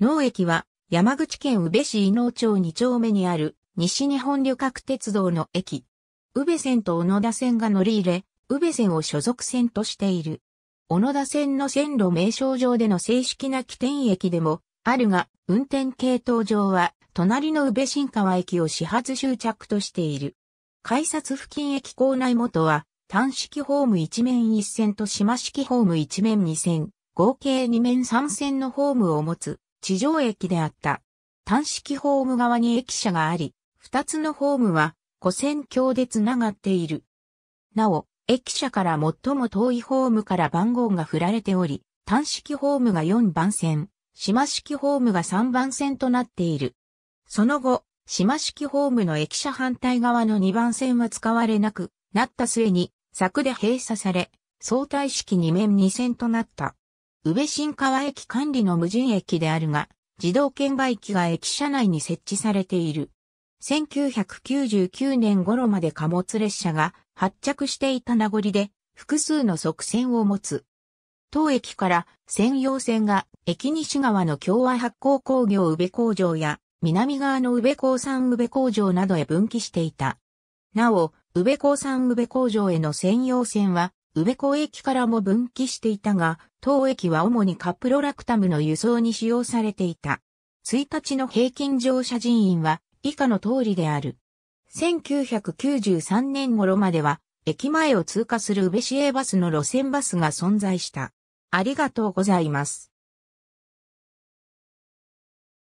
能駅は山口県宇部市伊能町2丁目にある西日本旅客鉄道の駅。宇部線と小野田線が乗り入れ、宇部線を所属線としている。小野田線の線路名称上での正式な起点駅でもあるが、運転系統上は隣の宇部新川駅を始発終着としている。改札付近駅構内元は単式ホーム1面1線と島式ホーム1面2線、合計2面3線のホームを持つ。地上駅であった。単式ホーム側に駅舎があり、二つのホームは古線橋でつながっている。なお、駅舎から最も遠いホームから番号が振られており、単式ホームが4番線、島式ホームが3番線となっている。その後、島式ホームの駅舎反対側の2番線は使われなくなった末に、柵で閉鎖され、相対式2面2線となった。宇部新川駅管理の無人駅であるが、自動券売機が駅舎内に設置されている。1999年頃まで貨物列車が発着していた名残で、複数の側線を持つ。当駅から専用線が駅西側の共和発酵工業宇部工場や南側の宇部鉱山宇部工場などへ分岐していた。なお、宇部鉱山宇部工場への専用線は宇部港駅からも分岐していたが、当駅は主にカプロラクタムの輸送に使用されていた。1日の平均乗車人員は以下の通りである。1993年頃までは、駅前を通過する宇部市営バスの路線バスが存在した。ありがとうございます。